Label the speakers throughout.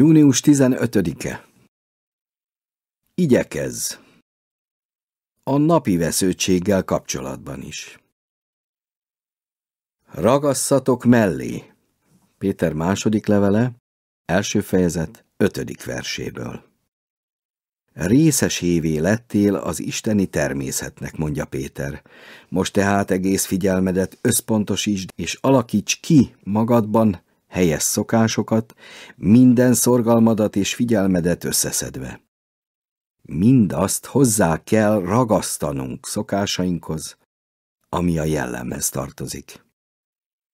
Speaker 1: Június 15-e Igyekez A napi vesződtséggel kapcsolatban is. Ragasszatok mellé Péter második levele, első fejezet, ötödik verséből. Részesévé lettél az isteni természetnek, mondja Péter. Most tehát egész figyelmedet összpontosítsd, és alakíts ki magadban helyes szokásokat, minden szorgalmadat és figyelmedet összeszedve. Mindazt hozzá kell ragasztanunk szokásainkhoz, ami a jellemhez tartozik.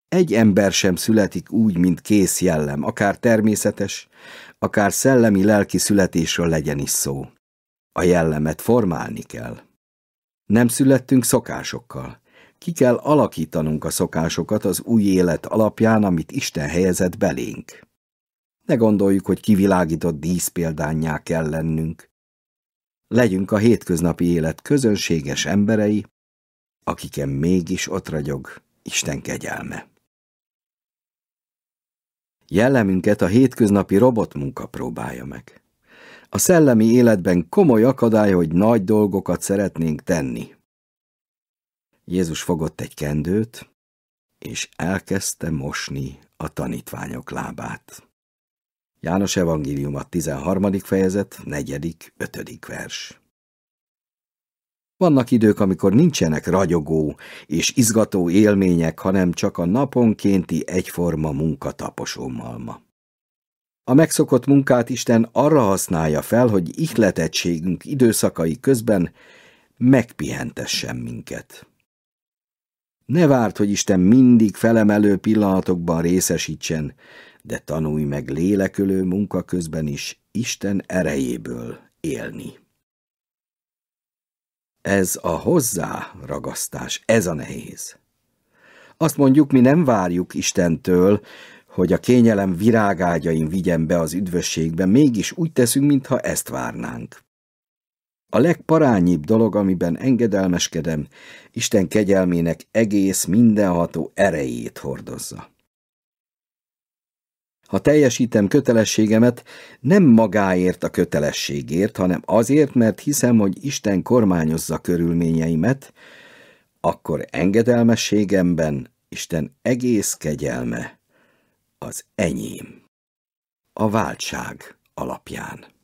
Speaker 1: Egy ember sem születik úgy, mint kész jellem, akár természetes, akár szellemi-lelki születésről legyen is szó. A jellemet formálni kell. Nem születtünk szokásokkal, ki kell alakítanunk a szokásokat az új élet alapján, amit Isten helyezett belénk. Ne gondoljuk, hogy kivilágított díszpéldányá kell lennünk. Legyünk a hétköznapi élet közönséges emberei, akiken mégis ott ragyog Isten kegyelme. Jellemünket a hétköznapi robotmunka próbálja meg. A szellemi életben komoly akadály, hogy nagy dolgokat szeretnénk tenni, Jézus fogott egy kendőt, és elkezdte mosni a tanítványok lábát. János evangéliuma 13. fejezet, 4. 5. vers. Vannak idők, amikor nincsenek ragyogó és izgató élmények, hanem csak a naponkénti egyforma munkataposómalma. A megszokott munkát Isten arra használja fel, hogy ihletettségünk időszakai közben megpihentessen minket. Ne várd, hogy Isten mindig felemelő pillanatokban részesítsen, de tanulj meg lélekölő munka közben is Isten erejéből élni. Ez a hozzá ragasztás, ez a nehéz. Azt mondjuk, mi nem várjuk Istentől, hogy a kényelem virágágyain vigyen be az üdvösségbe, mégis úgy teszünk, mintha ezt várnánk. A legparányibb dolog, amiben engedelmeskedem, Isten kegyelmének egész mindenható erejét hordozza. Ha teljesítem kötelességemet, nem magáért a kötelességért, hanem azért, mert hiszem, hogy Isten kormányozza körülményeimet, akkor engedelmességemben Isten egész kegyelme az enyém. A váltság alapján.